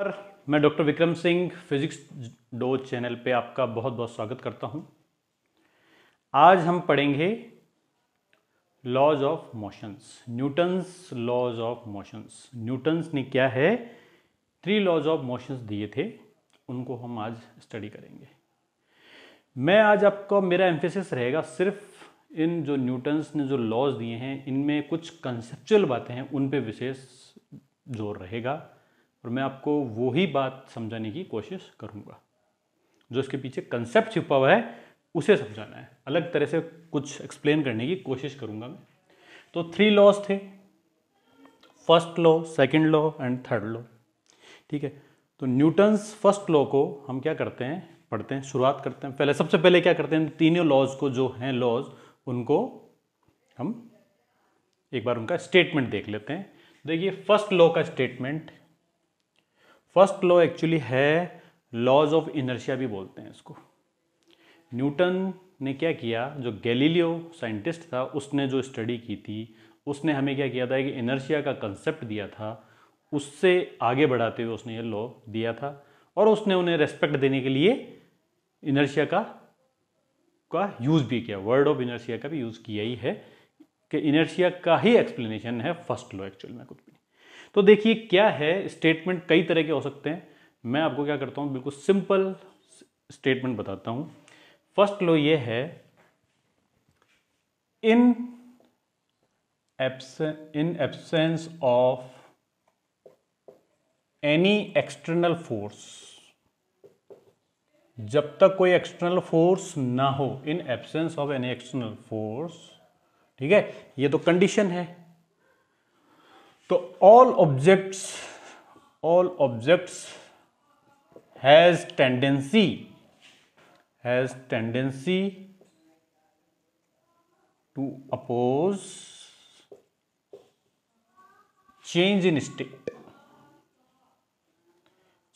sir मैं doctor Vikram Singh physics डो channel पे आपका बहुत बहुत स्वागत करता हूं आज हम पढ़ेंगे laws of motions Newton's laws of motions Newton's ने क्या है थ्री लॉज ऑफ मोशंस दिए थे उनको हम आज स्टडी करेंगे मैं आज आपका मेरा एम्फेसिस रहेगा सिर्फ इन जो न्यूटन्स ने जो लॉज दिए हैं इनमें कुछ कंसेप्चुअल बातें हैं उन पे विशेष जोर रहेगा और मैं आपको वो ही बात समझाने की कोशिश करूँगा जो इसके पीछे कंसेप्ट छिपा हुआ है उसे समझाना है अलग तरह से कुछ एक्सप्लेन करने की कोशिश करूँगा मैं तो थ्री लॉज थे first law second law and third law ठीक है तो न्यूटन्स फर्स्ट लॉ को हम क्या करते हैं पढ़ते हैं शुरुआत करते हैं पहले सबसे पहले क्या करते हैं तीनों लॉज को जो हैं लॉज उनको हम एक बार उनका स्टेटमेंट देख लेते हैं देखिए फर्स्ट लॉ का स्टेटमेंट फर्स्ट लॉ एक्चुअली है लॉज ऑफ इनर्शिया भी बोलते हैं इसको न्यूटन ने क्या किया जो गैलीलियो साइंटिस्ट था उसने जो स्टडी की थी उसने हमें क्या किया था कि इनर्शिया का कंसेप्ट दिया था उससे आगे बढ़ाते हुए उसने ये लॉ दिया था और उसने उन्हें रेस्पेक्ट देने के लिए इनर्शिया का का यूज़ भी किया वर्ड ऑफ इनर्शिया का भी यूज़ किया ही है कि इनर्शिया का ही एक्सप्लेनेशन है फर्स्ट लॉ एक्चुअल में कुछ भी तो देखिए क्या है स्टेटमेंट कई तरह के हो सकते हैं मैं आपको क्या करता हूँ बिल्कुल सिंपल स्टेटमेंट बताता हूँ फर्स्ट लो ये है in in absence of any external force जब तक कोई एक्सटर्नल फोर्स ना हो in absence of any external force ठीक है ये तो कंडीशन है तो all objects all objects has tendency has tendency to oppose change in state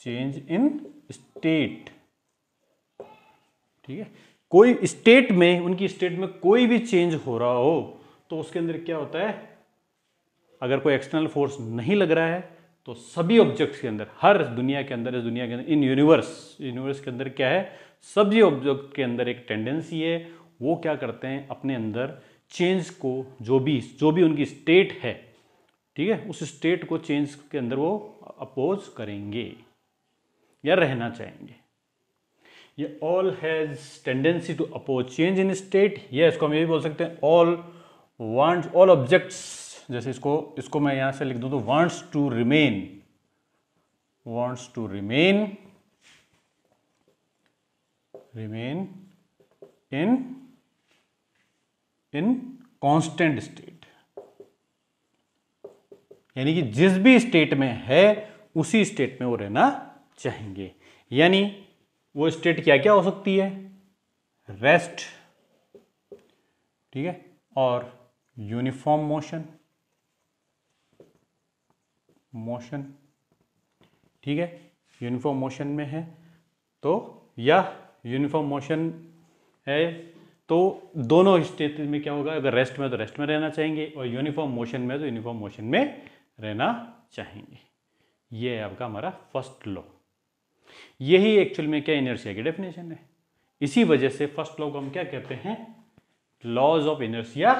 change in state ठीक है कोई स्टेट में उनकी स्टेट में कोई भी चेंज हो रहा हो तो उसके अंदर क्या होता है अगर कोई एक्सटर्नल फोर्स नहीं लग रहा है तो सभी ऑब्जेक्ट्स के अंदर हर दुनिया के अंदर इस दुनिया के अंदर इन यूनिवर्स यूनिवर्स के अंदर क्या है सभी ऑब्जेक्ट के अंदर एक टेंडेंसी है वो क्या करते हैं अपने अंदर चेंज को जो भी जो भी उनकी स्टेट है ठीक है उस स्टेट को चेंज के अंदर वो अपोज करेंगे या रहना चाहेंगे ये all has tendency to oppose change in state या इसको हम ये भी बोल सकते हैं ऑल वांट ऑल ऑब्जेक्ट्स जैसे इसको इसको मैं यहां से लिख दूं तो wants to remain wants to remain remain in in constant state यानी कि जिस भी स्टेट में है उसी स्टेट में वो रहना चाहेंगे यानी वो स्टेट क्या क्या हो सकती है रेस्ट ठीक है और यूनिफॉर्म मोशन मोशन ठीक है यूनिफॉर्म मोशन में है तो या यूनिफॉर्म मोशन है तो दोनों स्टेट में क्या होगा अगर रेस्ट में तो रेस्ट में रहना चाहेंगे और यूनिफॉर्म मोशन में तो यूनिफॉर्म मोशन में रहना चाहेंगे ये है आपका हमारा फर्स्ट लॉ यही एक्चुअल में क्या इनर्शिया की डेफिनेशन है इसी वजह से फर्स्ट लॉ को हम क्या कहते हैं लॉज ऑफ इनर्शिया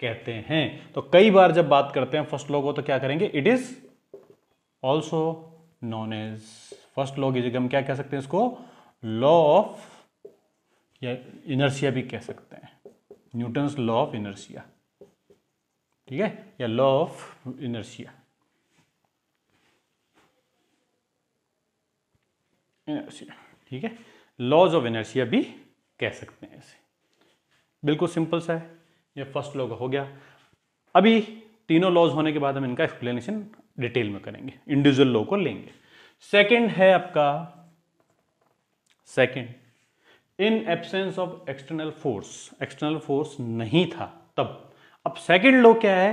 कहते हैं तो कई बार जब बात करते हैं फर्स्ट लॉ को तो क्या करेंगे it is also known as first law की जगह हम क्या कह सकते हैं इसको लॉ ऑफ या इनर्सिया भी कह सकते हैं न्यूटन्स लॉ ऑफ इनर्सिया ठीक है या लॉ ऑफ इनर्सिया इनर्सिया ठीक है लॉज ऑफ इनर्सिया भी कह सकते हैं इसे बिल्कुल सिंपल सा है ये फर्स्ट लॉ का हो गया अभी तीनों लॉज होने के बाद हम इनका एक्सप्लेनेशन डिटेल में करेंगे इंडिविजुअल लॉ को लेंगे सेकंड है आपका second in absence of external force external force नहीं था तब अब सेकंड लॉ क्या है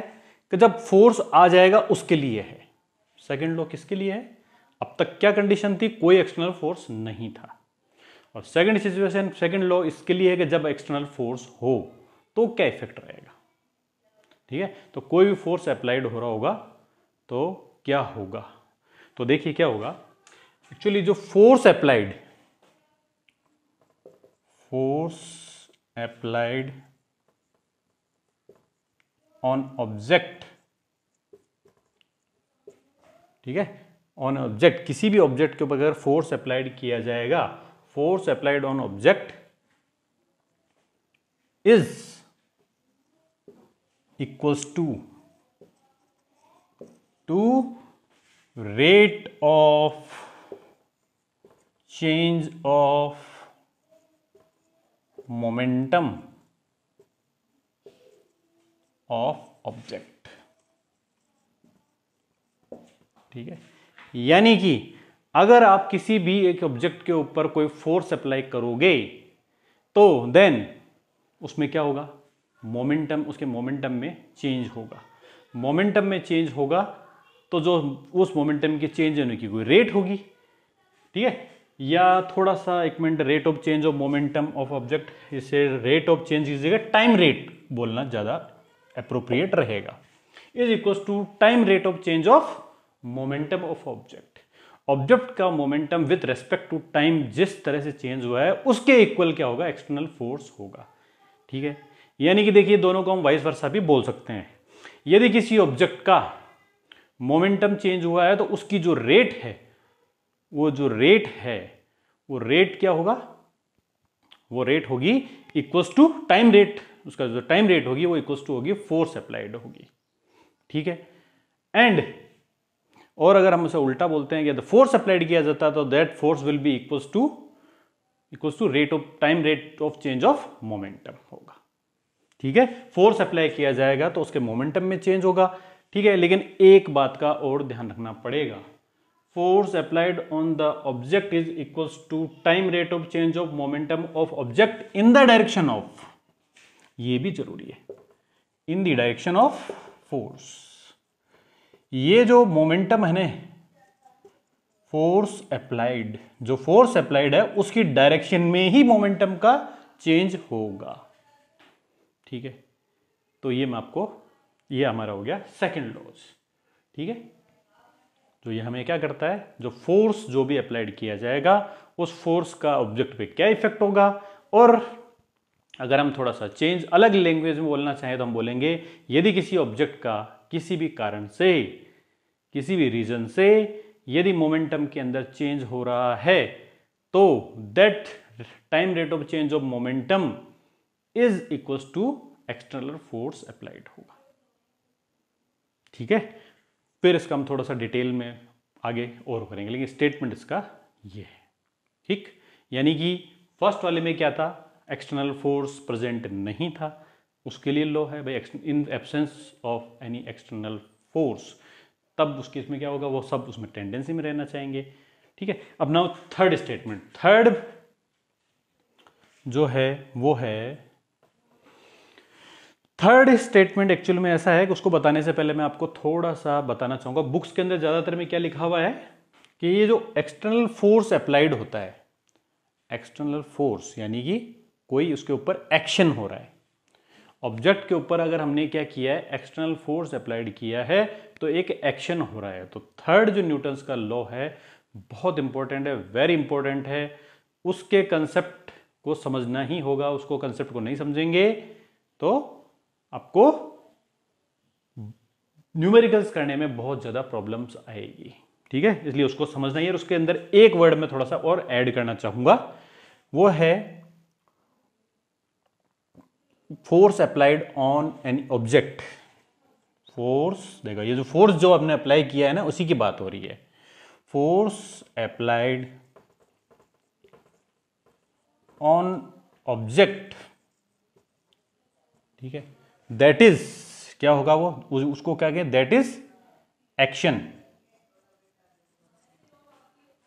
कि जब फोर्स आ जाएगा उसके लिए है सेकंड लॉ किसके लिए है अब तक क्या कंडीशन थी कोई एक्सटर्नल फोर्स नहीं था और सेकंड सिचुएशन सेकंड लॉ इसके लिए है कि जब एक्सटर्नल फोर्स हो तो क्या इफेक्ट रहेगा ठीक है तो कोई भी फोर्स अप्लाइड हो रहा होगा तो क्या होगा तो देखिए क्या होगा एक्चुअली जो force applied force applied on object ठीक है ऑन ऑब्जेक्ट किसी भी ऑब्जेक्ट के ऊपर अगर फोर्स अप्लाइड किया जाएगा force applied on object is equals to to rate of change of momentum of object ठीक है यानी कि अगर आप किसी भी एक ऑब्जेक्ट के ऊपर कोई फोर्स अप्लाई करोगे तो देन उसमें क्या होगा मोमेंटम उसके मोमेंटम में चेंज होगा मोमेंटम में चेंज होगा तो जो उस मोमेंटम के चेंज होने की कोई रेट होगी ठीक है या थोड़ा सा एक minute rate of change of momentum of object इसे रेट ऑफ चेंज की जगह टाइम रेट बोलना ज़्यादा अप्रोप्रिएट रहेगा is equal to time rate of change of momentum of object object का momentum with respect to time जिस तरह से चेंज हुआ है उसके इक्वल क्या होगा एक्सटर्नल फोर्स होगा ठीक है यानी कि देखिए दोनों को हम वाइस वर्षा भी बोल सकते हैं यदि किसी ऑब्जेक्ट का मोमेंटम चेंज हुआ है तो उसकी जो रेट है वो जो रेट है वो रेट क्या होगा वो रेट होगी इक्वल्स टू टाइम रेट उसका जो टाइम रेट होगी वो इक्वल्स टू होगी फोर्स अप्लाइड होगी ठीक है एंड और अगर हम उसे उल्टा बोलते हैं कि फोर्स अप्लाइड किया जाता है तो that force will be equals to equals to rate of time rate of change of momentum होगा ठीक है फोर्स अप्लाई किया जाएगा तो उसके मोमेंटम में चेंज होगा ठीक है लेकिन एक बात का और ध्यान रखना पड़ेगा force applied on the object is equals to time rate of change of momentum of object in the direction of ये भी जरूरी है in the direction of force ये जो मोमेंटम है ना फोर्स अप्लाइड जो फोर्स अप्लाइड है उसकी डायरेक्शन में ही मोमेंटम का चेंज होगा ठीक है तो ये मैं आपको ये हमारा हो गया सेकेंड लॉज ठीक है तो ये हमें क्या करता है जो फोर्स जो भी अप्लाइड किया जाएगा उस फोर्स का ऑब्जेक्ट पे क्या इफेक्ट होगा और अगर हम थोड़ा सा चेंज अलग लैंग्वेज में बोलना चाहें तो हम बोलेंगे यदि किसी ऑब्जेक्ट का किसी भी कारण से किसी भी रीजन से यदि मोमेंटम के अंदर चेंज हो रहा है तो that time rate of change of momentum is equal to external force applied होगा ठीक है फिर इसका हम थोड़ा सा डिटेल में आगे और करेंगे लेकिन स्टेटमेंट इसका ये है ठीक यानी कि फर्स्ट वाले में क्या था एक्सटर्नल फोर्स प्रेजेंट नहीं था उसके लिए लो है भाई in absence of any external force तब उसके इसमें क्या होगा वो सब उसमें टेंडेंसी में रहना चाहेंगे ठीक है अब ना थर्ड स्टेटमेंट थर्ड जो है वो है थर्ड स्टेटमेंट एक्चुअल में ऐसा है कि उसको बताने से पहले मैं आपको थोड़ा सा बताना चाहूँगा बुक्स के अंदर ज़्यादातर में क्या लिखा हुआ है कि ये जो एक्सटर्नल फोर्स अप्लाइड होता है एक्सटर्नल फोर्स यानी कि कोई उसके ऊपर एक्शन हो रहा है ऑब्जेक्ट के ऊपर अगर हमने क्या किया है एक्सटर्नल फोर्स अप्लाइड किया है तो एक एक्शन हो रहा है तो थर्ड जो न्यूटन्स का लॉ है बहुत इंपॉर्टेंट है वेरी इंपॉर्टेंट है उसके कंसेप्ट को समझना ही होगा उसको कंसेप्ट को नहीं समझेंगे तो आपको न्यूमेरिकल्स करने में बहुत ज़्यादा प्रॉब्लम्स आएगी ठीक है इसलिए उसको समझना ही और उसके अंदर एक वर्ड में थोड़ा सा और ऐड करना चाहूंगा वो है force applied on an object force देखा ये जो फोर्स जो आपने अप्लाई किया है ना उसी की बात हो रही है फोर्स अप्लाइड ऑन ऑब्जेक्ट ठीक है दैट इज क्या होगा वो उसको क्या कहें दैट इज एक्शन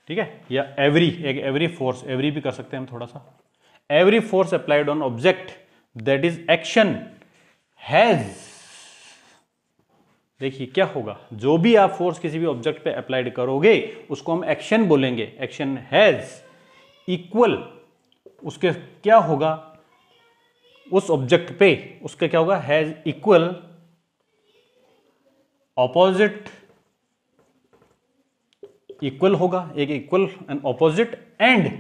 ठीक है या एवरी एक एवरी फोर्स एवरी भी कर सकते हैं हम थोड़ा सा every force applied on object that is action has देखिए क्या होगा जो भी आप फोर्स किसी भी ऑब्जेक्ट पे अप्लाइड करोगे उसको हम एक्शन बोलेंगे एक्शन हैज इक्वल उसके क्या होगा उस ऑब्जेक्ट पे उसका क्या होगा हैज इक्वल ऑपोजिट इक्वल होगा एक equal and opposite and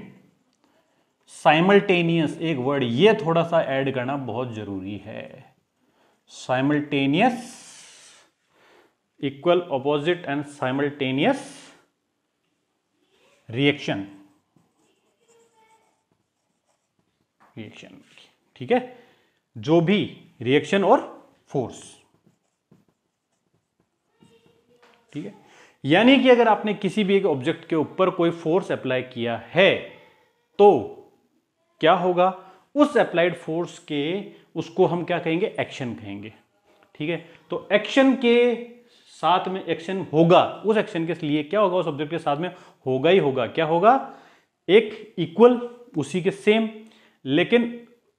simultaneous एक वर्ड ये थोड़ा सा ऐड करना बहुत जरूरी है simultaneous equal opposite and simultaneous reaction reaction ठीक है जो भी रिएक्शन और फोर्स ठीक है यानी कि अगर आपने किसी भी एक ऑब्जेक्ट के ऊपर कोई फोर्स अप्लाई किया है तो क्या होगा उस अप्लाइड फोर्स के उसको हम क्या कहेंगे एक्शन कहेंगे ठीक है तो एक्शन के साथ में एक्शन होगा उस एक्शन के लिए क्या होगा उस ऑब्जेक्ट के साथ में होगा ही होगा क्या होगा एक इक्वल उसी के सेम लेकिन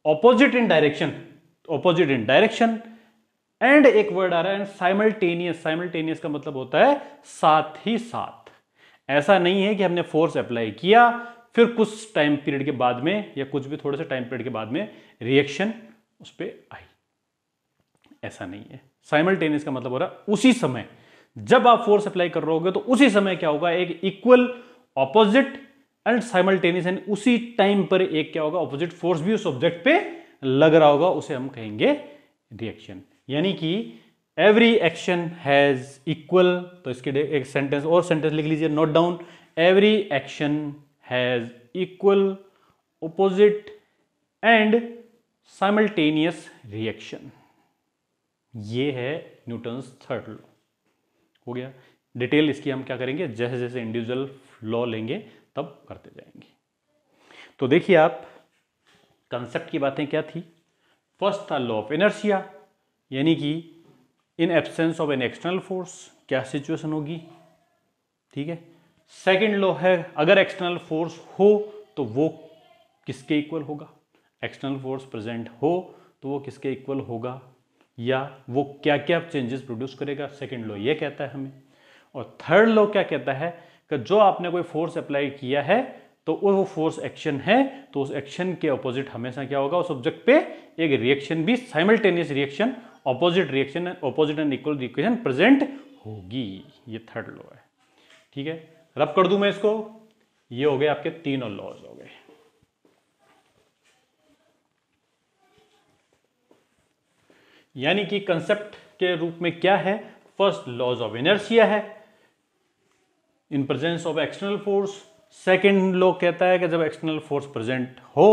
opposite in direction opposite in direction and एक वर्ड आ रहा है एंड साइमल्टेनियस साइमल्टेनियस का मतलब होता है साथ ही साथ ऐसा नहीं है कि हमने फोर्स अप्लाई किया फिर कुछ टाइम पीरियड के बाद में या कुछ भी थोड़े से टाइम पीरियड के बाद में रिएक्शन उस पर आई ऐसा नहीं है साइमल्टेनियस का मतलब हो रहा है उसी समय जब आप फोर्स अप्लाई कर रहे हो तो उसी समय क्या होगा एक equal opposite and simultaneous and उसी टाइम पर एक क्या होगा ऑपोजिट फोर्स भी उस ऑब्जेक्ट पे लग रहा होगा उसे हम कहेंगे रिएक्शन यानी कि एवरी एक्शन हैज इक्वल तो इसके एक सेंटेंस और सेंटेंस लिख लीजिए note down every action has equal opposite and simultaneous reaction ये है न्यूटन्स थर्ड लॉ हो गया डिटेल इसकी हम क्या करेंगे जैसे जैसे इंडिविजुअल लॉ लेंगे तब करते जाएंगे तो देखिए आप कंसेप्ट की बातें क्या थी फर्स्ट था लॉ ऑफ इनर्शिया यानी कि in absence of an external force क्या सिचुएशन होगी ठीक है सेकंड लॉ है अगर एक्सटर्नल फोर्स हो तो वो किसके इक्वल होगा एक्सटर्नल फोर्स प्रेजेंट हो तो वो किसके इक्वल होगा या वो क्या क्या चेंजेस प्रोड्यूस करेगा सेकंड लॉ ये कहता है हमें और थर्ड लॉ क्या कहता है कि जो आपने कोई फोर्स अप्लाई किया है तो वो फोर्स एक्शन है तो उस एक्शन के ऑपोजिट हमेशा क्या होगा उस ऑब्जेक्ट पे एक रिएक्शन भी simultaneous reaction opposite reaction opposite and equal reaction present होगी ये थर्ड लॉ है ठीक है रब कर दू मैं इसको ये हो गए आपके तीनों लॉज हो गए यानी कि कंसेप्ट के रूप में क्या है फर्स्ट लॉज ऑफ इनर्सिया है in presence of external force second law कहता है कि जब एक्सटर्नल फोर्स प्रेजेंट हो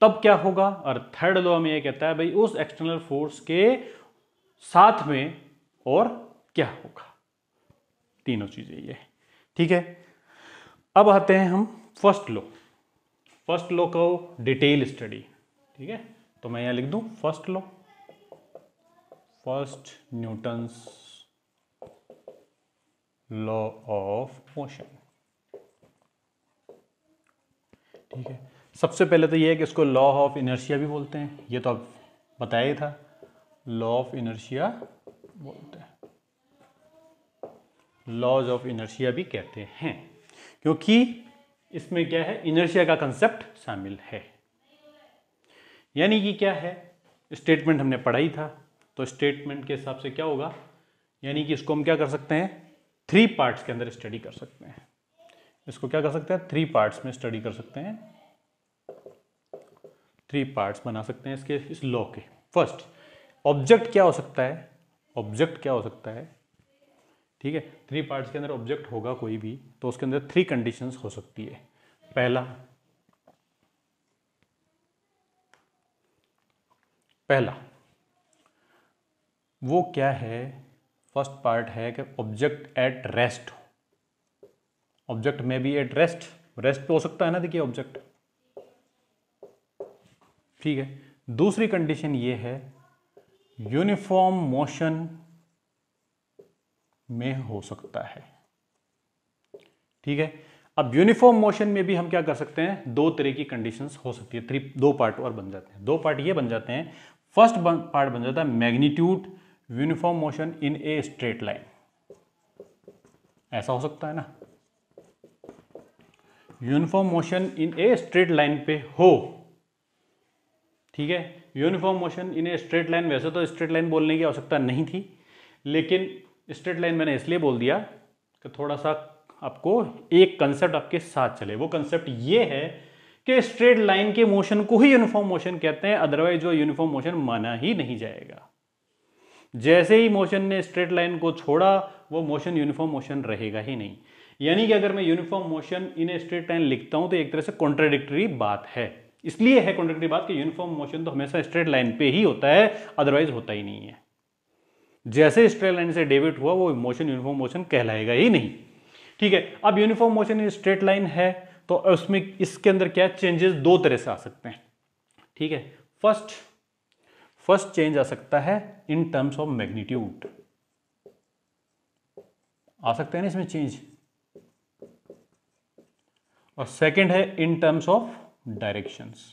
तब क्या होगा और थर्ड लॉ में यह कहता है भाई उस एक्सटर्नल फोर्स के साथ में और क्या होगा तीनों चीज़ें ये ठीक है अब आते हैं हम फर्स्ट लॉ फर्स्ट लॉ का डिटेल स्टडी ठीक है तो मैं यहां लिख दू first law first Newton's law of motion ठीक है सबसे पहले तो ये है कि इसको लॉ ऑफ इनर्शिया भी बोलते हैं ये तो आप बताया ही था लॉ ऑफ इनर्शिया बोलते हैं लॉज ऑफ इनर्शिया भी कहते हैं क्योंकि इसमें क्या है इनर्शिया का कंसेप्ट शामिल है यानी कि क्या है स्टेटमेंट हमने पढ़ा ही था तो स्टेटमेंट के हिसाब से क्या होगा यानी कि इसको हम क्या कर सकते हैं थ्री पार्ट्स के अंदर स्टडी कर सकते हैं इसको क्या कर सकते हैं थ्री पार्ट्स में स्टडी कर सकते हैं थ्री पार्ट्स बना सकते हैं इसके इस लॉ के फर्स्ट ऑब्जेक्ट क्या हो सकता है ऑब्जेक्ट क्या हो सकता है ठीक है थ्री पार्ट्स के अंदर ऑब्जेक्ट होगा कोई भी तो उसके अंदर थ्री कंडीशंस हो सकती है पहला पहला वो क्या है फर्स्ट पार्ट है कि ऑब्जेक्ट एट रेस्ट ऑब्जेक्ट में भी एट रेस्ट रेस्ट पे हो सकता है ना देखिए ऑब्जेक्ट ठीक है दूसरी कंडीशन ये है यूनिफॉर्म मोशन में हो सकता है ठीक है अब यूनिफॉर्म मोशन में भी हम क्या कर सकते हैं दो तरह की कंडीशंस हो सकती है थ्री दो पार्ट और बन जाते हैं दो पार्ट ये बन जाते हैं फर्स्ट पार्ट बन जाता है magnitude uniform motion in a straight line ऐसा हो सकता है ना uniform motion in a straight line पे हो ठीक है uniform motion in a straight line वैसे तो स्ट्रेट लाइन बोलने की आवश्यकता नहीं थी लेकिन स्ट्रेट लाइन मैंने इसलिए बोल दिया कि थोड़ा सा आपको एक कंसेप्ट आपके साथ चले वो कंसेप्ट ये है कि स्ट्रेट लाइन के मोशन को ही यूनिफॉर्म मोशन कहते हैं अदरवाइज वो यूनिफॉर्म मोशन माना ही नहीं जाएगा जैसे ही मोशन ने स्ट्रेट लाइन को छोड़ा वो मोशन यूनिफॉर्म मोशन रहेगा ही नहीं यानी कि अगर मैं uniform motion in straight line लिखता हूं तो एक तरह से कॉन्ट्राडिक्टरी बात है इसलिए है कॉन्ट्राडिक्टरी बात कि यूनिफॉर्म मोशन तो हमेशा स्ट्रेट लाइन पे ही होता है अदरवाइज होता ही नहीं है जैसे स्ट्रेट लाइन से डेविट हुआ वो मोशन यूनिफॉर्म मोशन कहलाएगा ही नहीं ठीक है अब यूनिफॉर्म मोशन स्ट्रेट लाइन है तो उसमें इसके अंदर क्या चेंजेस दो तरह से आ सकते हैं ठीक है फर्स्ट फर्स्ट चेंज आ सकता है इन टर्म्स ऑफ मैग्नीट्यूड आ सकते हैं ना इसमें चेंज और सेकंड है इन टर्म्स ऑफ डायरेक्शंस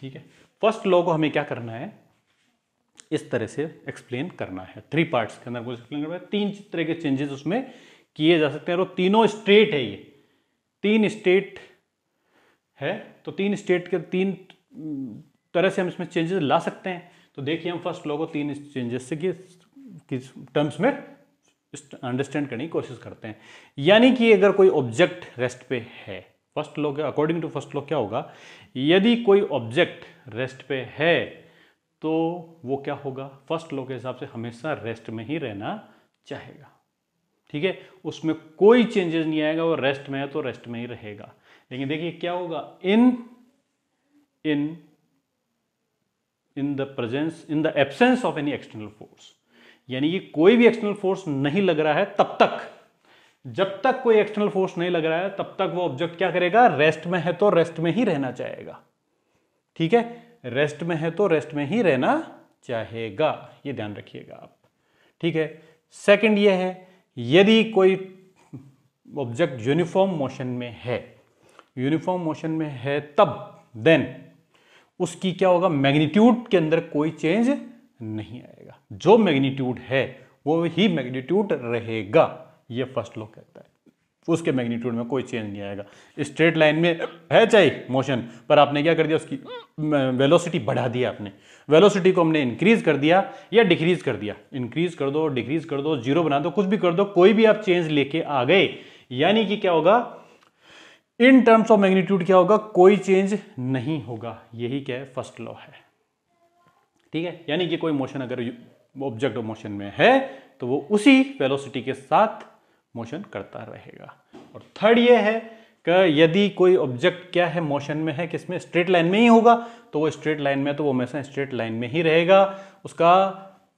ठीक है फर्स्ट लॉ को हमें क्या करना है इस तरह से एक्सप्लेन करना है थ्री पार्ट्स के अंदर कुछ एक्सप्लेन करना है तीन तरह के चेंजेस उसमें किए जा सकते हैं और तीनों स्टेट है ये तीन स्टेट है तो तीन स्टेट के तीन तरह से हम इसमें चेंजेस ला सकते हैं तो देखिए हम फर्स्ट लोगों तीन चेंजेस से किस टर्म्स में अंडरस्टैंड करने की कोशिश करते हैं यानी कि अगर कोई ऑब्जेक्ट रेस्ट पे है फर्स्ट लॉ के अकॉर्डिंग टू फर्स्ट लॉ क्या होगा यदि कोई ऑब्जेक्ट रेस्ट पे है तो वो क्या होगा फर्स्ट लॉ के हिसाब से हमेशा रेस्ट में ही रहना चाहेगा ठीक है उसमें कोई चेंजेस नहीं आएगा वो रेस्ट में है तो रेस्ट में ही रहेगा लेकिन देखिए क्या होगा in in in the presence in the absence of any external force यानी कि कोई भी एक्सटर्नल फोर्स नहीं लग रहा है तब तक जब तक कोई एक्सटर्नल फोर्स नहीं लग रहा है तब तक वो ऑब्जेक्ट क्या करेगा रेस्ट में है तो रेस्ट में ही रहना चाहेगा ठीक है रेस्ट में है तो रेस्ट में ही रहना चाहेगा ये ध्यान रखिएगा आप ठीक है सेकंड ये है यदि कोई ऑब्जेक्ट यूनिफॉर्म मोशन में है यूनिफॉर्म मोशन में है तब देन उसकी क्या होगा मैग्नीट्यूड के अंदर कोई चेंज नहीं आएगा जो मैग्नीट्यूड है वो ही मैग्नीट्यूड रहेगा ये फर्स्ट लॉ कहता है उसके मैग्नीट्यूड में कोई चेंज नहीं आएगा स्ट्रेट लाइन में है चाहे मोशन पर आपने क्या कर दिया उसकी वेलोसिटी बढ़ा दिया आपने वेलोसिटी को हमने इंक्रीज कर दिया या डिक्रीज कर दिया इंक्रीज कर दो डिक्रीज कर दो जीरो बना दो कुछ भी कर दो कोई भी आप चेंज लेके आ गए यानी कि क्या होगा इन टर्म्स ऑफ मैग्नीट्यूड क्या होगा कोई चेंज नहीं होगा यही क्या है फर्स्ट लॉ है ठीक है यानी कि कोई मोशन अगर ऑब्जेक्ट मोशन में है तो वो उसी वेलोसिटी के साथ मोशन करता रहेगा और थर्ड ये है कि यदि कोई ऑब्जेक्ट क्या है मोशन में है किसमें स्ट्रेट लाइन में ही होगा तो वो स्ट्रेट लाइन में तो वो हमेशा स्ट्रेट लाइन में ही रहेगा उसका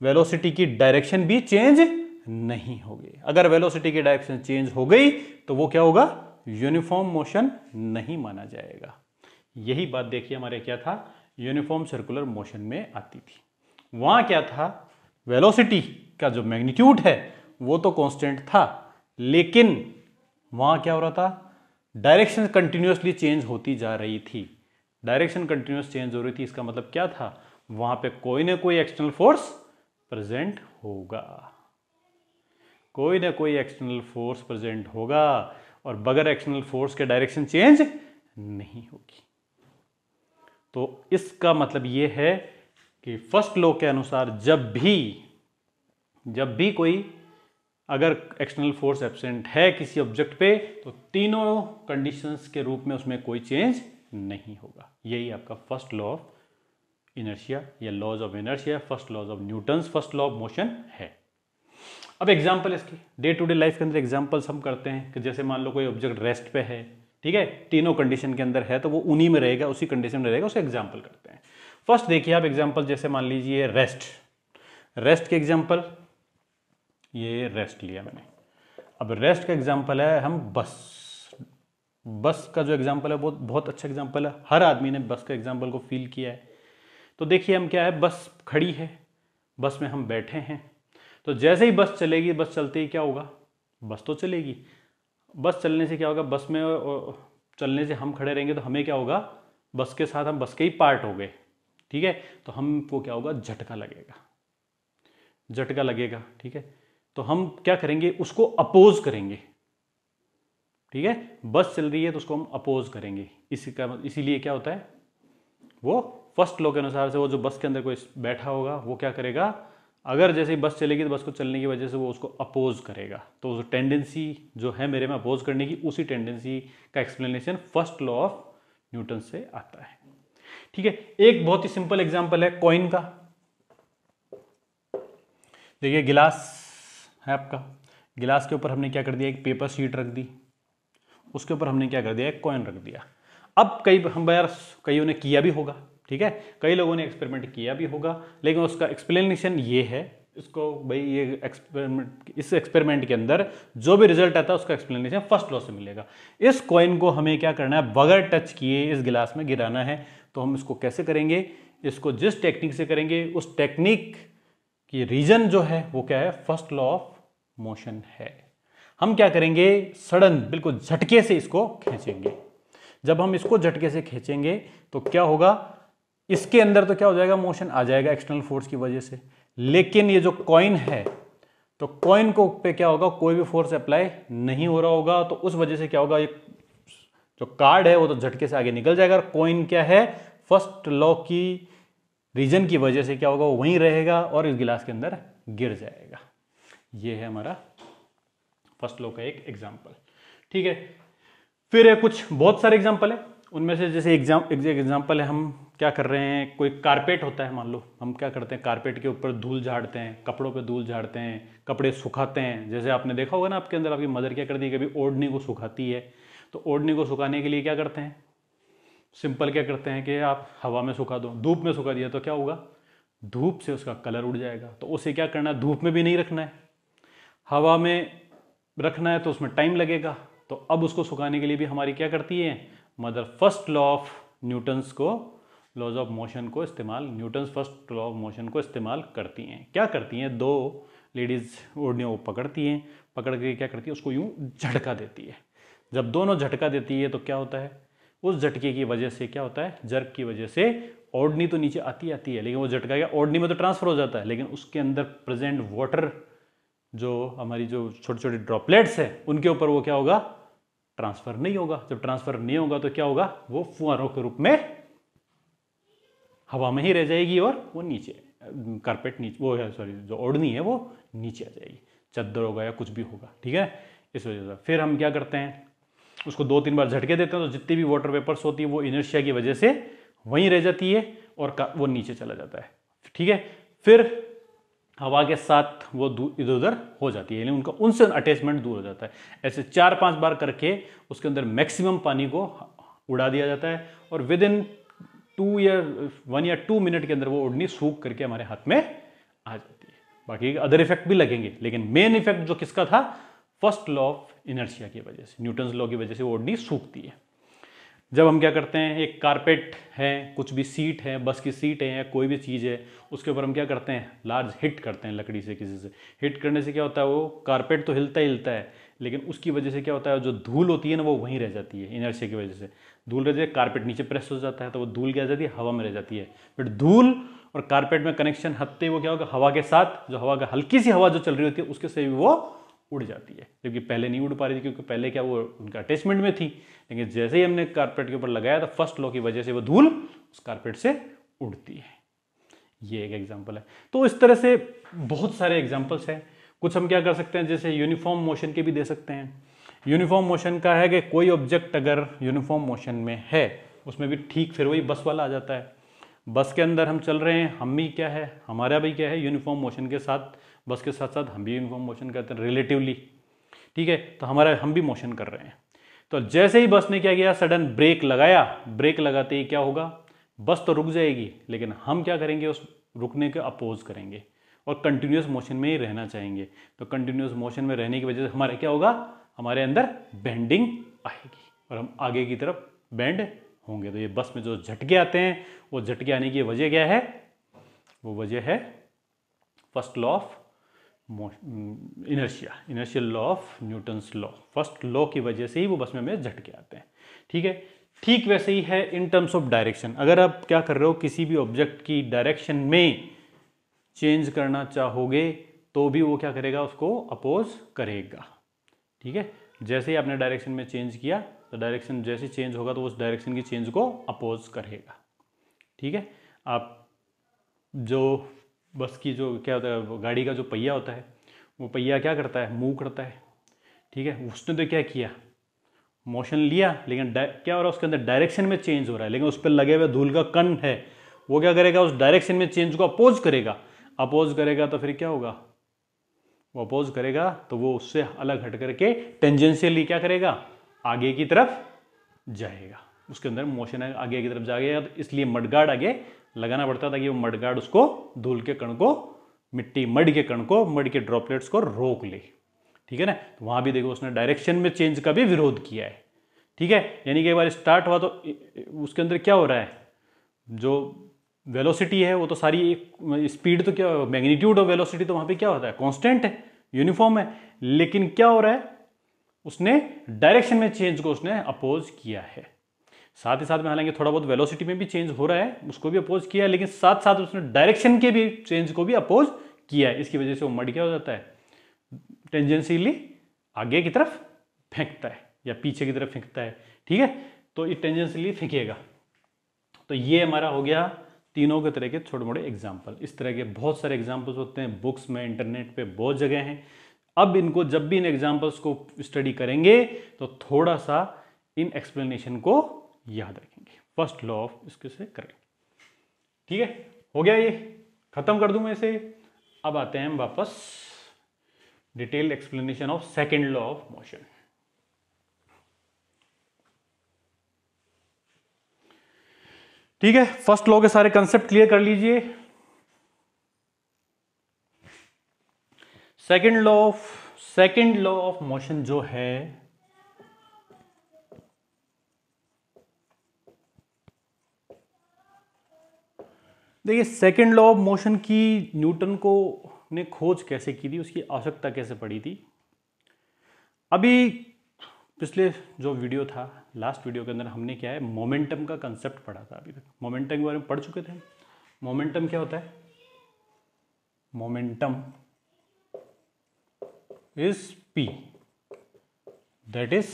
वेलोसिटी की डायरेक्शन भी चेंज नहीं होगी अगर वेलोसिटी की डायरेक्शन चेंज हो गई तो वो क्या होगा यूनिफॉर्म मोशन नहीं माना जाएगा यही बात देखिए हमारे क्या था यूनिफॉर्म सर्कुलर मोशन में आती थी वहां क्या था वेलोसिटी का जो मैग्नीट्यूड है वो तो कांस्टेंट था लेकिन वहां क्या हो रहा था डायरेक्शन कंटिन्यूसली चेंज होती जा रही थी डायरेक्शन कंटिन्यूस चेंज हो रही थी इसका मतलब क्या था वहां पे कोई ना कोई एक्सटर्नल फोर्स प्रेजेंट होगा कोई ना कोई एक्सटर्नल फोर्स प्रेजेंट होगा और बगैर एक्शनल फोर्स के डायरेक्शन चेंज नहीं होगी तो इसका मतलब यह है कि फर्स्ट लॉ के अनुसार जब भी जब भी कोई अगर एक्सटर्नल फोर्स एब्सेंट है किसी ऑब्जेक्ट पे तो तीनों कंडीशंस के रूप में उसमें कोई चेंज नहीं होगा यही आपका फर्स्ट लॉ ऑफ इनर्शिया या laws of inertia first laws of Newton's first law of motion है अब एग्जाम्पल इसकी डे टू डे लाइफ के अंदर एग्जाम्पल्स हम करते हैं कि जैसे मान लो कोई ऑब्जेक्ट रेस्ट पे है ठीक है तीनों कंडीशन के अंदर है तो वो उन्हीं में रहेगा उसी कंडीशन में रहेगा उसे एग्जाम्पल करते हैं फर्स्ट देखिए आप एग्जाम्पल जैसे मान लीजिए रेस्ट रेस्ट के एग्जाम्पल ये रेस्ट लिया मैंने अब रेस्ट का एग्जाम्पल है हम बस बस का जो एग्जाम्पल है बहुत बहुत अच्छा एग्जाम्पल है हर आदमी ने बस का एग्जाम्पल को फील किया है तो देखिए हम क्या है बस खड़ी है बस में हम बैठे हैं तो जैसे ही बस चलेगी बस चलते ही क्या होगा बस तो चलेगी बस चलने से क्या होगा बस में चलने से हम खड़े रहेंगे तो हमें क्या होगा बस के साथ हम बस के ही पार्ट हो गए ठीक है तो हमको क्या होगा झटका लगेगा झटका लगेगा ठीक है तो हम क्या करेंगे उसको अपोज करेंगे ठीक है बस चल रही है तो उसको हम अपोज करेंगे इसी का इसीलिए क्या होता है वो फर्स्ट लॉ के अनुसार से वो जो बस के अंदर कोई बैठा होगा वो क्या करेगा अगर जैसे ही बस चलेगी तो बस को चलने की वजह से वो उसको अपोज करेगा तो टेंडेंसी जो है मेरे में अपोज करने की उसी टेंडेंसी का explanation first law of Newton से आता है ठीक है एक बहुत ही सिंपल एग्जाम्पल है कॉइन का देखिए गिलास है आपका गिलास के ऊपर हमने क्या कर दिया एक पेपर शीट रख दी उसके ऊपर हमने क्या कर दिया एक कॉइन रख दिया अब कई हम बार कईयों ने किया भी होगा ठीक है कई लोगों ने एक्सपेरिमेंट किया भी होगा लेकिन उसका एक्सप्लेनेशन ये है इसको भाई ये एक्सपेरिमेंट इस एक्सपेरिमेंट के अंदर जो भी रिजल्ट आता है उसका एक्सप्लेनेशन फर्स्ट लॉ से मिलेगा इस कॉइन को हमें क्या करना है बगैर टच किए इस गिलास में गिराना है तो हम इसको कैसे करेंगे इसको जिस टेक्निक से करेंगे उस टेक्निक की रीजन जो है वो क्या है फर्स्ट लॉ ऑफ मोशन है हम क्या करेंगे सडन बिल्कुल झटके से इसको खींचेंगे जब हम इसको झटके से खींचेंगे तो क्या होगा इसके अंदर तो क्या हो जाएगा मोशन आ जाएगा एक्सटर्नल फोर्स की वजह से लेकिन ये जो कॉइन है तो कॉइन को पे क्या होगा कोई भी फोर्स अप्लाई नहीं हो रहा होगा तो उस वजह से क्या होगा ये जो कार्ड है वो तो झटके से आगे निकल जाएगा और कॉइन क्या है फर्स्ट लॉ की रीजन की वजह से क्या होगा वो वहीं रहेगा और इस गिलास के अंदर गिर जाएगा ये है हमारा फर्स्ट लॉ का एक एग्जाम्पल ठीक है फिर कुछ बहुत सारे एग्जाम्पल है उनमें से जैसे एग्जाम एग्जाम्पल है हम क्या कर रहे हैं कोई कारपेट होता है मान लो हम क्या करते हैं कारपेट के ऊपर धूल झाड़ते हैं कपड़ों पे धूल झाड़ते हैं कपड़े सुखाते हैं जैसे आपने देखा होगा ना आपके अंदर आपकी मदर क्या करती है कभी ओढ़नी को सुखाती है तो ओढ़नी को सुखाने के लिए क्या करते हैं सिंपल क्या करते हैं कि आप हवा में सुखा दो धूप में सुखा दिया तो क्या होगा धूप से उसका कलर उड़ जाएगा तो उसे क्या करना है धूप में भी नहीं रखना है हवा में रखना है तो उसमें टाइम लगेगा तो अब उसको सुखाने के लिए भी हमारी क्या करती है mother first law of Newton's को लॉज ऑफ मोशन को इस्तेमाल Newton first law of motion को इस्तेमाल करती हैं क्या करती हैं दो लेडीज़ ओढ़ने को पकड़ती हैं पकड़ के क्या करती है उसको यूँ झटका देती है जब दोनों झटका देती है तो क्या होता है उस झटके की वजह से क्या होता है जर्क की वजह से ओढ़नी तो नीचे आती आती है लेकिन वो झटका क्या ओढ़नी में तो ट्रांसफ़र हो जाता है लेकिन उसके अंदर प्रेजेंट वाटर जो हमारी जो छोटे छोटे ड्रॉपलेट्स हैं उनके ऊपर वो क्या होगा ट्रांसफ़र नहीं होगा जब ट्रांसफ़र नहीं होगा तो क्या होगा वो फुहारों के रूप में हवा में ही रह जाएगी और वो नीचे कारपेट नीचे वो सॉरी जो ओढ़नी है वो नीचे आ जाएगी चद्दर होगा या कुछ भी होगा ठीक है इस वजह से फिर हम क्या करते हैं उसको दो तीन बार झटके देते हैं तो जितनी भी वाटर पेपर्स होती है वो इनर्शिया की वजह से वहीं रह जाती है और वो नीचे चला जाता है ठीक है फिर हवा के साथ वो इधर उधर हो जाती है यानी उनका उनसे अटैचमेंट दूर हो जाता है ऐसे चार पांच बार करके उसके अंदर मैक्सिमम पानी को उड़ा दिया जाता है और विद इन टू या वन या टू मिनट के अंदर वो उडनी सूख करके हमारे हाथ में आ जाती है बाकी अदर इफेक्ट भी लगेंगे लेकिन मेन इफेक्ट जो किसका था फर्स्ट लॉ ऑफ इनर्शिया की वजह से न्यूटन्स लॉ की वजह से उड़नी सूखती है जब हम क्या करते हैं एक कारपेट है कुछ भी सीट है बस की सीट है या कोई भी चीज़ है उसके ऊपर हम क्या करते हैं लार्ज हिट करते हैं लकड़ी से किसी से हिट करने से क्या होता है वो कारपेट तो हिलता ही हिलता है लेकिन उसकी वजह से क्या होता है जो धूल होती है ना वो वहीं रह जाती है इनर्शिया की वजह से धूल रह जाए कारपेट नीचे प्रेस हो जाता है तो वो धूल क्या जाती है हवा में रह जाती है बट धूल और कारपेट में कनेक्शन हटते वो क्या होगा हवा के साथ जो हवा का हल्की सी हवा जो चल रही होती है उसके से भी वो उड़ जाती है जबकि पहले नहीं उड़ पा रही थी क्योंकि पहले क्या वो उनका अटैचमेंट में थी लेकिन जैसे ही हमने कारपेट के ऊपर लगाया तो फर्स्ट लॉ की वजह से वो धूल उस कारपेट से उड़ती है ये एक एग्जाम्पल है तो इस तरह से बहुत सारे एग्जाम्पल्स हैं कुछ हम क्या कर सकते हैं जैसे यूनिफॉर्म मोशन के भी दे सकते हैं यूनिफॉर्म मोशन का है कि कोई ऑब्जेक्ट अगर यूनिफॉर्म मोशन में है उसमें भी ठीक फिर वही बस वाला आ जाता है बस के अंदर हम चल रहे हैं हम भी क्या है हमारा भी क्या है यूनिफॉर्म मोशन के साथ बस के साथ साथ हम भी यूनिफॉर्म मोशन करते हैं रिलेटिवली ठीक है तो हमारा हम भी मोशन कर रहे हैं तो जैसे ही बस ने क्या किया सडन ब्रेक लगाया ब्रेक लगाते ही क्या होगा बस तो रुक जाएगी लेकिन हम क्या करेंगे उस रुकने के अपोज करेंगे और कंटिन्यूस मोशन में ही रहना चाहेंगे तो कंटिन्यूस मोशन में रहने की वजह से हमारा क्या होगा हमारे अंदर बेंडिंग आएगी और हम आगे की तरफ बेंड होंगे तो ये बस में जो झटके आते हैं वो झटके आने की वजह क्या है वो वजह है first law of inertia inertial law of Newton's law first law की वजह से ही वो बस में हमें झटके आते हैं ठीक है ठीक वैसे ही है इन टर्म्स ऑफ डायरेक्शन अगर आप क्या कर रहे हो किसी भी ऑब्जेक्ट की डायरेक्शन में चेंज करना चाहोगे तो भी वो क्या करेगा उसको अपोज करेगा ठीक है जैसे ही आपने डायरेक्शन में चेंज किया तो डायरेक्शन जैसे चेंज होगा तो उस डायरेक्शन की चेंज को अपोज करेगा ठीक है आप जो बस की जो क्या होता है गाड़ी का जो पहिया होता है वो पहिया क्या करता है मूव करता है ठीक है उसने तो क्या किया मोशन लिया लेकिन क्या हो रहा है उसके अंदर डायरेक्शन में चेंज हो रहा है लेकिन उस पर लगे हुए धूल का कण है वो क्या करेगा उस डायरेक्शन में चेंज को अपोज करेगा अपोज करेगा तो फिर क्या होगा वो अपोज करेगा तो वो उससे अलग हट करके टेंजेंशियली क्या करेगा आगे की तरफ जाएगा उसके अंदर मोशन आगे की तरफ जाएगा तो इसलिए मडगार्ड आगे लगाना पड़ता था कि वो मडगार्ड उसको धूल के कण को मिट्टी मड के कण को मड के ड्रॉपलेट्स को रोक ले ठीक है ना तो वहां भी देखो उसने डायरेक्शन में चेंज का भी विरोध किया है ठीक है यानी कि एक बार स्टार्ट हुआ तो उसके अंदर क्या हो रहा है जो वेलोसिटी है वो तो सारी एक स्पीड तो क्या मैग्नीट्यूड और वेलोसिटी तो वहाँ पे क्या होता है कांस्टेंट है यूनिफॉर्म है लेकिन क्या हो रहा है उसने डायरेक्शन में चेंज को उसने अपोज किया है साथ ही साथ में हालांकि थोड़ा बहुत वेलोसिटी में भी चेंज हो रहा है उसको भी अपोज किया है लेकिन साथ साथ उसने डायरेक्शन के भी चेंज को भी अपोज किया है इसकी वजह से वो मड क्या हो जाता है टेंजेंसीली आगे की तरफ फेंकता है या पीछे की तरफ फेंकता है ठीक है तो ये टेंजेंसीली फेंकेगा तो ये हमारा हो गया तीनों के तरह के छोटे मोटे एग्जाम्पल इस तरह के बहुत सारे एग्जाम्पल्स होते हैं बुक्स में इंटरनेट पे बहुत जगह हैं अब इनको जब भी इन एग्जाम्पल्स को स्टडी करेंगे तो थोड़ा सा इन एक्सप्लेनेशन को याद रखेंगे फर्स्ट लॉ ऑफ इसके से करें ठीक है हो गया ये खत्म कर दूं मैं इसे अब आते हैं वापस detail explanation of second law of motion ठीक है फर्स्ट लॉ के सारे कंसेप्ट क्लियर कर लीजिए second law of second law of motion जो है देखिए सेकेंड लॉ ऑफ मोशन की न्यूटन को ने खोज कैसे की थी उसकी आवश्यकता कैसे पड़ी थी अभी पिछले जो वीडियो था लास्ट वीडियो के अंदर हमने क्या है मोमेंटम का कंसेप्ट पढ़ा था अभी तक मोमेंटम के बारे में पढ़ चुके थे मोमेंटम क्या होता है momentum is P that is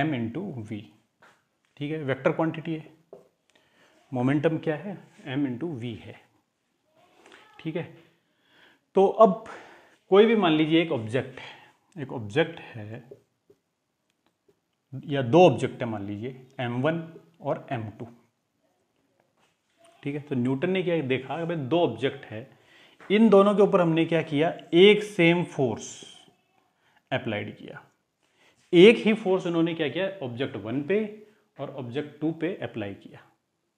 M into V ठीक है वेक्टर क्वांटिटी है मोमेंटम क्या है एम इंटू वी है ठीक है तो अब कोई भी मान लीजिए एक ऑब्जेक्ट है एक ऑब्जेक्ट है या दो ऑब्जेक्ट है मान लीजिए एम वन और एम टू ठीक है तो न्यूटन ने क्या देखा भाई दो ऑब्जेक्ट है इन दोनों के ऊपर हमने क्या किया एक सेम फोर्स अप्लाइड किया एक ही फोर्स उन्होंने क्या किया ऑब्जेक्ट वन पे और ऑब्जेक्ट टू पे अप्लाई किया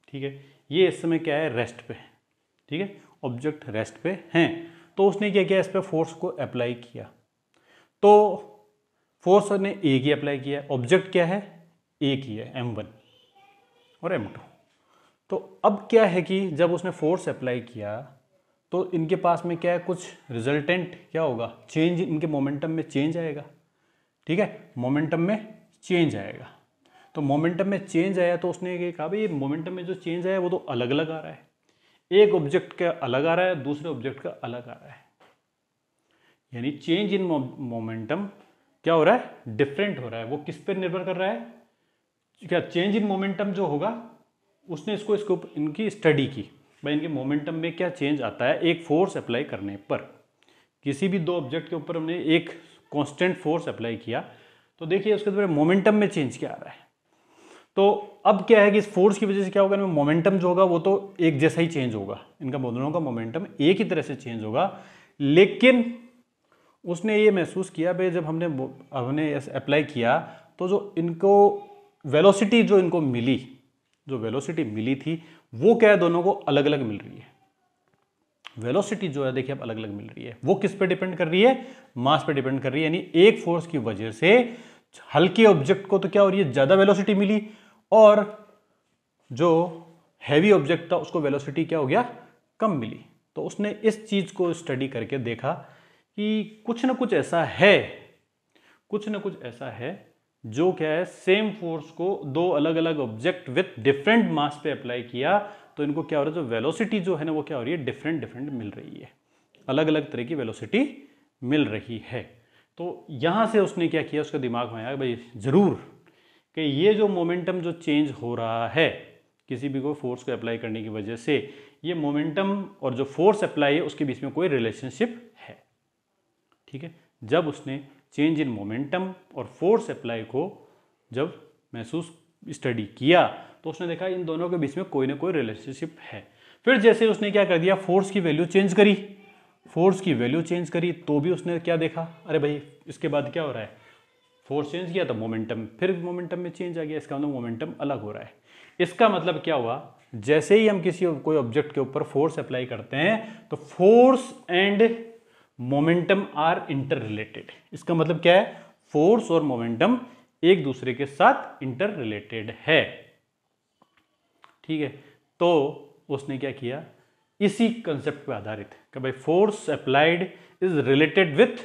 ठीक है ये इस समय क्या है रेस्ट पे ठीक है ऑब्जेक्ट रेस्ट पे हैं तो उसने क्या किया इस पर फोर्स को अप्लाई किया तो फोर्स ने ए की अप्लाई किया ऑब्जेक्ट क्या है ए की है एम वन और एम टू तो अब क्या है कि जब उसने फोर्स अप्लाई किया तो इनके पास में क्या है कुछ रिजल्टेंट क्या होगा चेंज इनके मोमेंटम में चेंज आएगा ठीक है मोमेंटम में चेंज आएगा तो मोमेंटम में चेंज आया तो उसने ये कहा भाई मोमेंटम में जो चेंज आया वो तो अलग अलग आ रहा है एक ऑब्जेक्ट का अलग आ रहा है दूसरे ऑब्जेक्ट का अलग आ रहा है यानी चेंज इन मोमेंटम क्या हो रहा है डिफरेंट हो रहा है वो किस पर निर्भर कर रहा है क्या चेंज इन मोमेंटम जो होगा उसने इसको इसको इनकी स्टडी की भाई इनके मोमेंटम में क्या चेंज आता है एक फोर्स अप्लाई करने पर किसी भी दो ऑब्जेक्ट के ऊपर हमने एक कांस्टेंट फोर्स अप्लाई किया तो देखिए उसके द्वारा मोमेंटम में चेंज क्या आ रहा है तो अब क्या है कि इस फोर्स की वजह से क्या होगा इनमें मोमेंटम जो होगा वो तो एक जैसा ही चेंज होगा इनका दोनों का मोमेंटम एक ही तरह से चेंज होगा लेकिन उसने ये महसूस किया भाई जब हमने हमने अप्लाई किया तो जो इनको वेलोसिटी जो इनको मिली जो वेलोसिटी मिली थी वो क्या है दोनों को अलग अलग मिल रही है वेलोसिटी जो है देखिए अब अलग अलग मिल रही है वो किस पे डिपेंड कर रही है मास पे डिपेंड कर रही है यानी एक फोर्स की वजह से हल्के ऑब्जेक्ट को तो क्या हो रही है ज़्यादा वेलोसिटी मिली और जो हैवी ऑब्जेक्ट था उसको वेलोसिटी क्या हो गया कम मिली तो उसने इस चीज़ को स्टडी करके देखा कि कुछ ना कुछ ऐसा है कुछ ना कुछ ऐसा है जो क्या है सेम फोर्स को दो अलग अलग ऑब्जेक्ट विथ डिफरेंट मास पे अप्लाई किया तो इनको क्या हो रहा है जो वेलोसिटी जो है ना वो क्या हो रही है डिफरेंट डिफरेंट मिल रही है अलग अलग तरह की वेलोसिटी मिल रही है तो यहाँ से उसने क्या किया उसका दिमाग में आया भाई ज़रूर कि ये जो मोमेंटम जो चेंज हो रहा है किसी भी कोई फोर्स को अप्लाई करने की वजह से ये मोमेंटम और जो फोर्स अप्लाई है उसके बीच में कोई रिलेशनशिप है ठीक है जब उसने चेंज इन मोमेंटम और फोर्स अप्लाई को जब महसूस स्टडी किया तो उसने देखा इन दोनों के बीच में कोई ना कोई रिलेशनशिप है फिर जैसे उसने क्या कर दिया फोर्स की वैल्यू चेंज करी फोर्स की वैल्यू चेंज करी तो भी उसने क्या देखा अरे भाई इसके बाद क्या हो रहा है फोर्स चेंज किया तो मोमेंटम फिर मोमेंटम में चेंज आ गया इसका मतलब मोमेंटम अलग हो रहा है इसका मतलब क्या हुआ जैसे ही हम किसी कोई ऑब्जेक्ट के ऊपर फोर्स अप्लाई करते हैं तो force and momentum are interrelated इसका मतलब क्या है फोर्स और मोमेंटम एक दूसरे के साथ इंटर रिलेटेड है ठीक है तो उसने क्या किया इसी कंसेप्ट पे आधारित कि भाई force applied is related with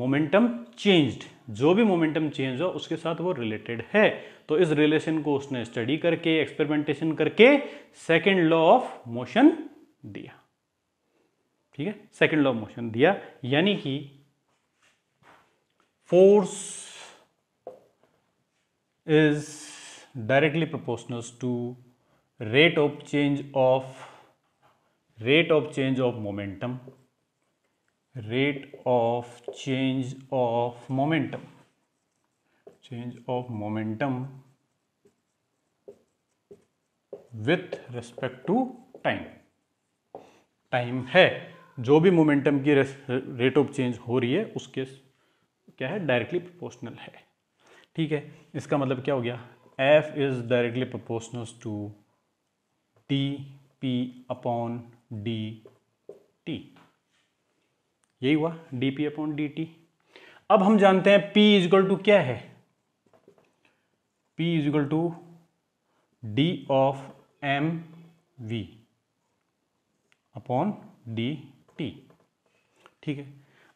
momentum changed जो भी मोमेंटम चेंज हो उसके साथ वो रिलेटेड है तो इस रिलेशन को उसने स्टडी करके एक्सपेरिमेंटेशन करके सेकेंड लॉ ऑफ मोशन दिया ठीक है सेकेंड लॉ ऑफ मोशन दिया यानी कि force is directly proportional to rate of change of rate of change of momentum rate of change of momentum change of momentum with respect to time time है जो भी momentum की rate of change हो रही है उसके क्या है डायरेक्टली प्रोपोर्शनल है ठीक है इसका मतलब क्या हो गया F is directly proportional to T P upon D T यही हुआ D P upon D T अब हम जानते हैं पी इजगल टू क्या है P is equal to D of M V upon D T ठीक है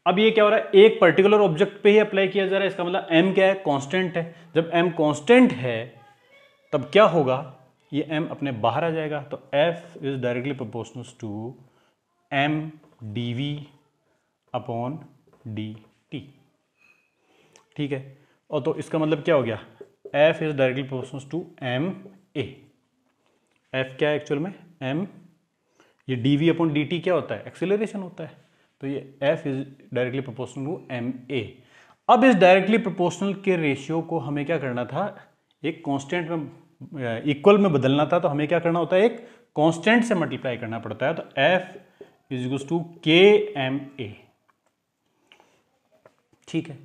अब ये क्या हो रहा है एक पर्टिकुलर ऑब्जेक्ट पे ही अप्लाई किया जा रहा है इसका मतलब एम क्या है कांस्टेंट है जब एम कांस्टेंट है तब क्या होगा ये एम अपने बाहर आ जाएगा तो F is directly proportional to M D V upon D T ठीक है और तो इसका मतलब क्या हो गया F is directly proportional to M A F क्या है एक्चुअल में एम ये D V upon D T क्या होता है एक्सेलरेशन होता है तो ये F is directly proportional to M A अब इस डायरेक्टली प्रोपोर्शनल के रेशियो को हमें क्या करना था एक कांस्टेंट में इक्वल में बदलना था तो हमें क्या करना होता है एक कांस्टेंट से मल्टीप्लाई करना पड़ता है तो F is to K M A ठीक है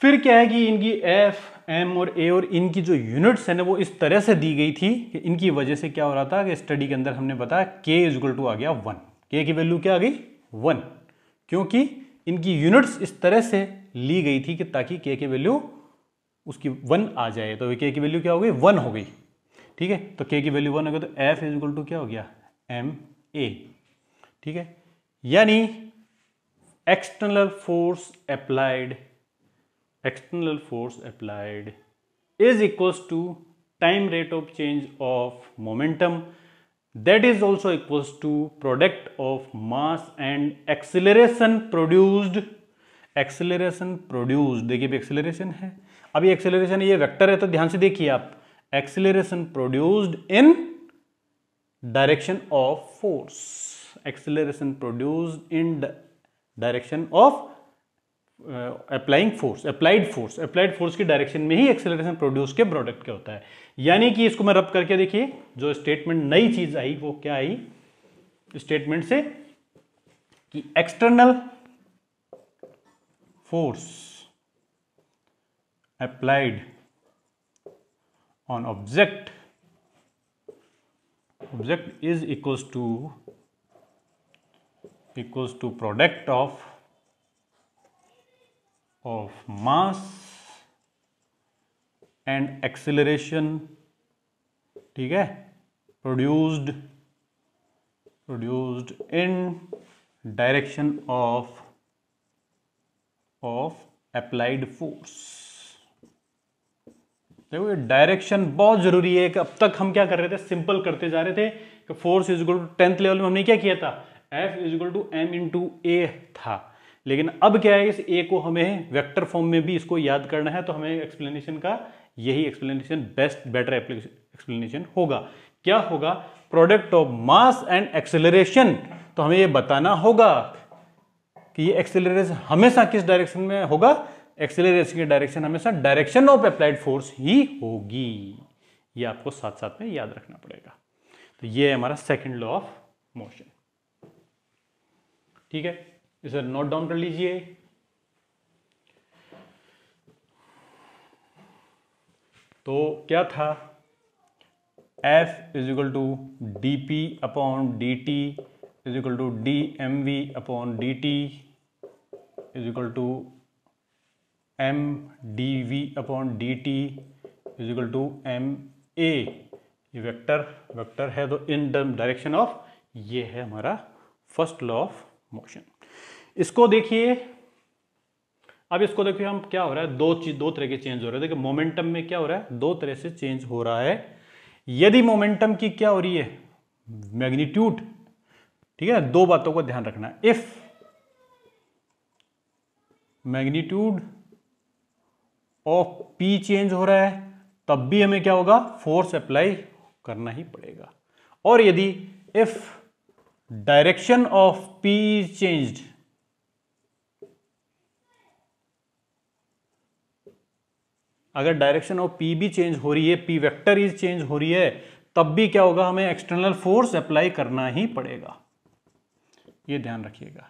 फिर क्या है कि इनकी एफ एम और ए और इनकी जो यूनिट्स हैं ना वो इस तरह से दी गई थी कि इनकी वजह से क्या हो रहा था कि स्टडी के अंदर हमने बताया के इजगल टू आ गया वन के की वैल्यू क्या आ गई वन क्योंकि इनकी यूनिट्स इस तरह से ली गई थी कि ताकि के की वैल्यू उसकी वन आ जाए तो के की वैल्यू क्या हो गई वन हो गई ठीक है तो के की वैल्यू वन हो गई तो एफ इजगल टू क्या हो गया एम ए ठीक है यानी external force applied external force applied is equals to time rate of change of momentum that is also equals to product of mass and acceleration produced acceleration produce देखिए acceleration है अभी acceleration ये vector है तो ध्यान से देखिए आप acceleration produced in direction of force acceleration produced in direction of applying force applied force applied force की डायरेक्शन में ही एक्सेलरेशन प्रोड्यूस के प्रोडक्ट के होता है यानी कि इसको मैं रब करके देखिए जो स्टेटमेंट नई चीज आई वो क्या आई स्टेटमेंट से कि external force applied on object object is equals to equals to product of of mass and acceleration ठीक है produced produced in direction of of applied force देखो ये डायरेक्शन बहुत जरूरी है कि अब तक हम क्या कर रहे थे सिंपल करते जा रहे थे कि force is equal to tenth level में हमने क्या किया था F is equal to M into A था लेकिन अब क्या है इस ए को हमें वेक्टर फॉर्म में भी इसको याद करना है तो हमें एक्सप्लेनेशन का यही एक्सप्लेनेशन बेस्ट बेटर एक्सप्लेनेशन होगा क्या होगा product of mass and acceleration तो हमें ये बताना होगा कि ये एक्सेलरेशन हमेशा किस डायरेक्शन में होगा एक्सेलरेशन की डायरेक्शन हमेशा डायरेक्शन ऑफ अप्लाइड फोर्स ही होगी ये आपको साथ साथ में याद रखना पड़ेगा तो ये हमारा सेकेंड लॉ ऑफ मोशन ठीक है इसे नोट डाउन कर लीजिए तो क्या था F is equal to D P upon D T is equal to D M V upon D T is equal to M D V upon D T is equal to M A ये vector vector है तो इन direction of ये है हमारा first law of motion इसको देखिए अब इसको देखिए हम क्या हो रहा है दो चीज दो तरह के चेंज हो रहे हैं देखिए मोमेंटम में क्या हो रहा है दो तरह से चेंज हो रहा है यदि मोमेंटम की क्या हो रही है मैग्नीट्यूड ठीक है दो बातों का ध्यान रखना if magnitude of P change हो रहा है तब भी हमें क्या होगा फोर्स अप्लाई करना ही पड़ेगा और यदि if direction of P change changed अगर डायरेक्शन ऑफ पी भी चेंज हो रही है पी वेक्टर इज चेंज हो रही है तब भी क्या होगा हमें एक्सटर्नल फोर्स अप्लाई करना ही पड़ेगा ये ध्यान रखिएगा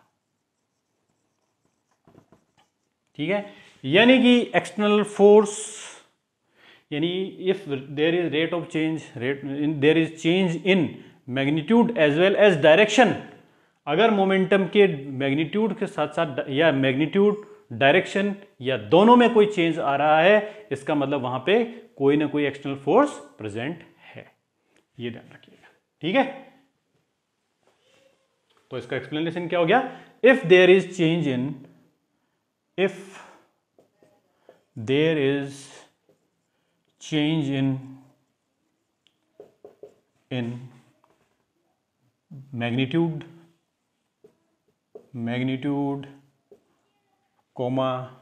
ठीक है यानी कि एक्सटर्नल फोर्स यानी if there is rate of change rate in there is change in magnitude as well as direction अगर मोमेंटम के मैग्नीट्यूड के साथ साथ या मैग्नीट्यूड डायरेक्शन या दोनों में कोई चेंज आ रहा है इसका मतलब वहां पे कोई ना कोई एक्सटर्नल फोर्स प्रेजेंट है ये ध्यान रखिएगा ठीक है तो इसका एक्सप्लेनेशन क्या हो गया if there is change in if there is change in in magnitude magnitude comma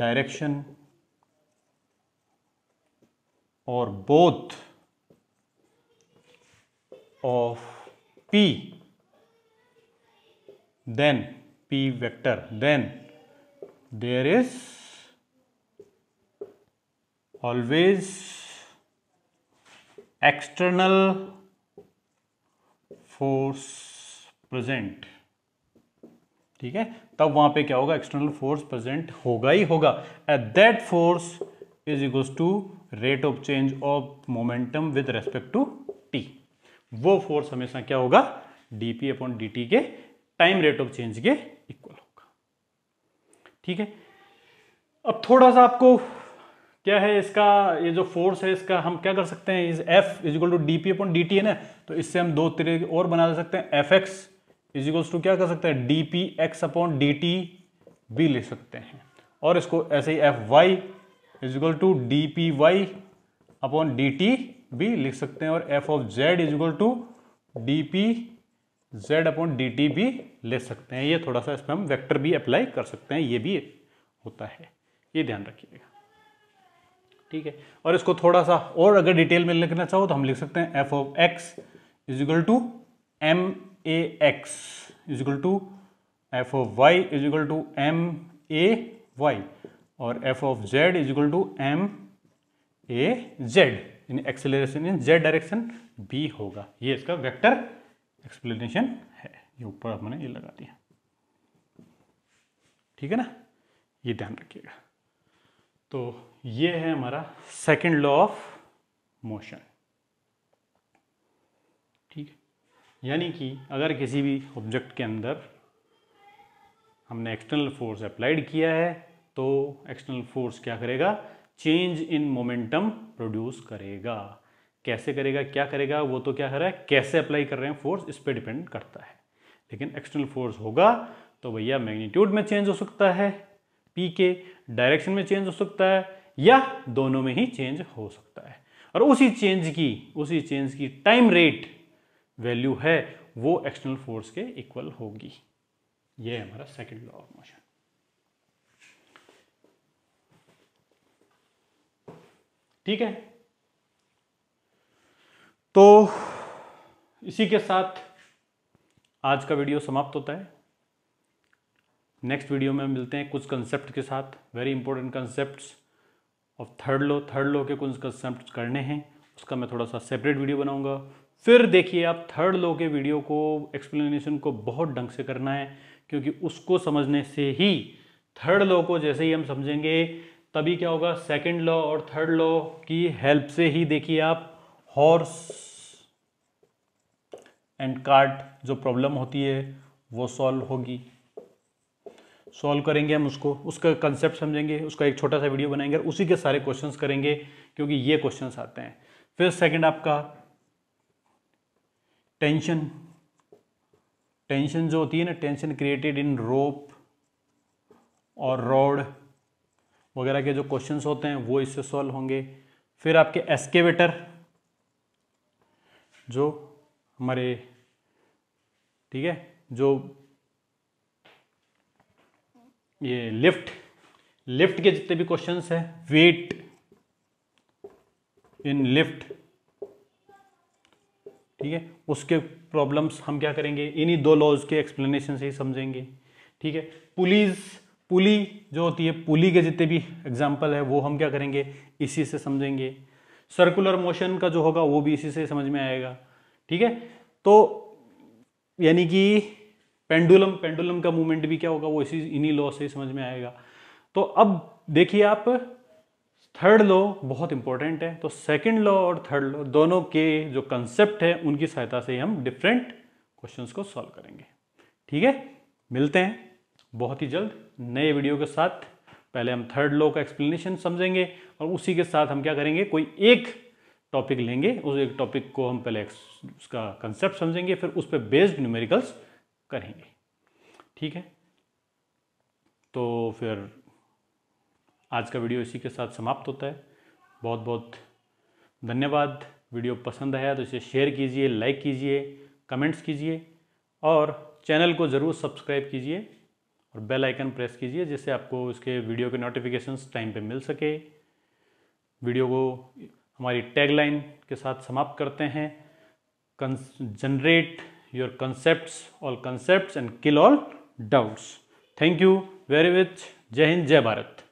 direction or both of p then p vector then there is always external force present ठीक है तब वहां पे क्या होगा एक्सटर्नल फोर्स प्रेजेंट होगा ही होगा at that force is equal to rate of change of momentum with respect to T वो फोर्स हमेशा क्या होगा डीपी अपॉन डी के टाइम रेट ऑफ चेंज के इक्वल होगा ठीक है अब थोड़ा सा आपको क्या है इसका ये जो फोर्स है इसका हम क्या कर सकते हैं is F is to D P upon D T है ना तो इससे हम दो तरीके और बना सकते हैं एफ एक्स इजिकल्स टू क्या कर सकते हैं D P X upon D T भी लिख सकते हैं और इसको ऐसे ही F Y is equal to D P Y upon D T भी लिख सकते हैं और F of Z is equal to D P Z upon D T भी ले सकते हैं ये थोड़ा सा इसमें हम वेक्टर भी अप्लाई कर सकते हैं ये भी होता है ये ध्यान रखिएगा ठीक है और इसको थोड़ा सा और अगर डिटेल में लिखना चाहो तो हम लिख सकते हैं F of X is equal to M A X is equal to F of Y is equal to M A Y और F of Z is equal to M A Z in acceleration in Z direction बी होगा ये इसका vector explanation है ये ऊपर हमने ये लगा दिया ठीक है ना ये ध्यान रखिएगा तो ये है हमारा सेकंड लॉ ऑफ मोशन यानी कि अगर किसी भी ऑब्जेक्ट के अंदर हमने एक्सटर्नल फोर्स अप्लाइड किया है तो एक्सटर्नल फोर्स क्या करेगा चेंज इन मोमेंटम प्रोड्यूस करेगा कैसे करेगा क्या करेगा वो तो क्या कर रहा है कैसे अप्लाई कर रहे हैं फोर्स इस पर डिपेंड करता है लेकिन एक्सटर्नल फोर्स होगा तो भैया मैग्नीट्यूड में चेंज हो सकता है पी के डायरेक्शन में चेंज हो सकता है या दोनों में ही चेंज हो सकता है और उसी चेंज की उसी चेंज की टाइम रेट वैल्यू है वो एक्सटर्नल फोर्स के इक्वल होगी ये हमारा सेकेंड लॉ ऑफ मोशन ठीक है तो इसी के साथ आज का वीडियो समाप्त होता है नेक्स्ट वीडियो में मिलते हैं कुछ कंसेप्ट के साथ very important concept of third law third law के कुछ कंसेप्ट करने हैं उसका मैं थोड़ा सा सेपरेट वीडियो बनाऊंगा फिर देखिए आप थर्ड लो के वीडियो को एक्सप्लेनेशन को बहुत ढंग से करना है क्योंकि उसको समझने से ही थर्ड लॉ को जैसे ही हम समझेंगे तभी क्या होगा सेकंड लॉ और थर्ड लॉ की हेल्प से ही देखिए आप हॉर्स एंड कार्ट जो प्रॉब्लम होती है वो सॉल्व होगी सॉल्व करेंगे हम उसको उसका कंसेप्ट समझेंगे उसका एक छोटा सा वीडियो बनाएंगे और उसी के सारे क्वेश्चंस करेंगे क्योंकि ये क्वेश्चंस आते हैं फिर सेकंड आपका टेंशन टेंशन जो होती है ना टेंशन क्रिएटेड इन रोप और रोड वगैरह के जो क्वेश्चंस होते हैं वो इससे सॉल्व होंगे फिर आपके एस्केवेटर जो हमारे ठीक है जो ये लिफ्ट लिफ्ट के जितने भी क्वेश्चंस हैं वेट इन लिफ्ट ठीक है उसके प्रॉब्लम्स हम क्या करेंगे इन्हीं दो लॉज के एक्सप्लेनेशन से ही समझेंगे ठीक है पुलिस पुली जो होती है पुली के जितने भी एग्जाम्पल है वो हम क्या करेंगे इसी से समझेंगे सर्कुलर मोशन का जो होगा वो भी इसी से समझ में आएगा ठीक है तो यानी कि पेंडुलम पेंडुलम का मूवमेंट भी क्या होगा वो इसी इन्हीं लॉ से समझ में आएगा तो अब देखिए आप थर्ड लॉ बहुत इंपॉर्टेंट है तो सेकंड लॉ और थर्ड लॉ दोनों के जो कंसेप्ट है उनकी सहायता से हम डिफरेंट क्वेश्चंस को सॉल्व करेंगे ठीक है मिलते हैं बहुत ही जल्द नए वीडियो के साथ पहले हम थर्ड लॉ का एक्सप्लेनेशन समझेंगे और उसी के साथ हम क्या करेंगे कोई एक टॉपिक लेंगे उस एक टॉपिक को हम पहले उसका कंसेप्ट समझेंगे फिर उस पर बेस्ड न्यूमेरिकल्स करेंगे ठीक है तो फिर आज का वीडियो इसी के साथ समाप्त होता है बहुत बहुत धन्यवाद वीडियो पसंद आया तो इसे शेयर कीजिए लाइक कीजिए कमेंट्स कीजिए और चैनल को ज़रूर सब्सक्राइब कीजिए और बेल आइकन प्रेस कीजिए जिससे आपको उसके वीडियो के नोटिफिकेशंस टाइम पे मिल सके वीडियो को हमारी टैगलाइन के साथ समाप्त करते हैं generate your concepts all concepts and kill all doubts thank you very much जय हिंद जय भारत